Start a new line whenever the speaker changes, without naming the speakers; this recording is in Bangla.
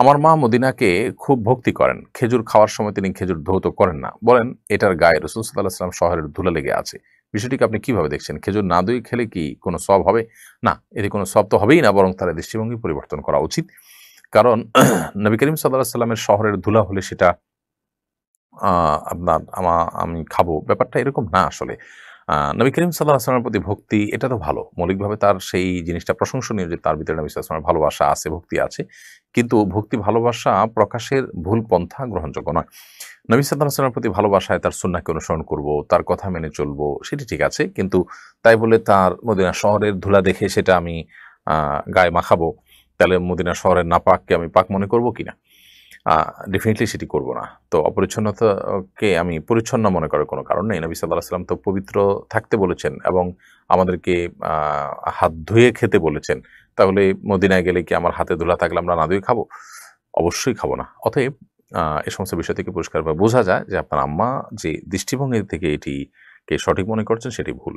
আমার মা মদিনাকে খুব ভক্তি করেন খেজুর খাওয়ার সময় তিনি খেজুর ধৌত করেন না বলেন এটার গায়ে রসুল সাল্লাহাম শহরের ধুলে লেগে আছে বিষয়টিকে আপনি কিভাবে দেখছেন খেজুর না দুই খেলে কি কোনো সব হবে না এতে কোনো সব তো হবেই না বরং তার দৃষ্টিভঙ্গি পরিবর্তন করা উচিত কারণ নবী করিম সাল্লাহ সাল্লামের শহরের ধুলা হলে সেটা আপনার আমা আমি খাবো ব্যাপারটা এরকম না আসলে নবী করিম সাল্লাহ আসলামের প্রতি ভক্তি এটা তো ভালো মৌলিকভাবে তার সেই জিনিসটা প্রশংসনীয় যে তার ভিতরে নবী সাল্লাহ ভালোবাসা আছে ভক্তি আছে কিন্তু ভক্তি ভালোবাসা প্রকাশের ভুল পন্থা গ্রহণযোগ্য নয় নবী সাল্লাহ আসলামের প্রতি ভালোবাসায় তার সন্ন্যাকে অনুসরণ করব তার কথা মেনে চলব সেটি ঠিক আছে কিন্তু তাই বলে তার মদিনা শহরের ধুলা দেখে সেটা আমি গায়ে মাখাবো তাহলে মদিনা শহরের নাপাককে আমি পাক মনে করব কিনা ডেফিনেটলি সেটি করব না তো অপরিচ্ছন্নতাকে আমি পরিচ্ছন্ন মনে করার কোনো কারণ নেই নবী সাল্লাহ সাল্লাম তো পবিত্র থাকতে বলেছেন এবং আমাদেরকে হাত ধুয়ে খেতে বলেছেন তাহলে মদিনায় গেলে কি আমার হাতে ধুলা থাকলে আমরা না ধুয়ে খাবো অবশ্যই খাবো না অতএব এ সমস্ত বিষয় থেকে পরিষ্কারভাবে বোঝা যায় যে আপনার আম্মা যে দৃষ্টিভঙ্গি থেকে এটিকে সঠিক মনে করছেন সেটি ভুল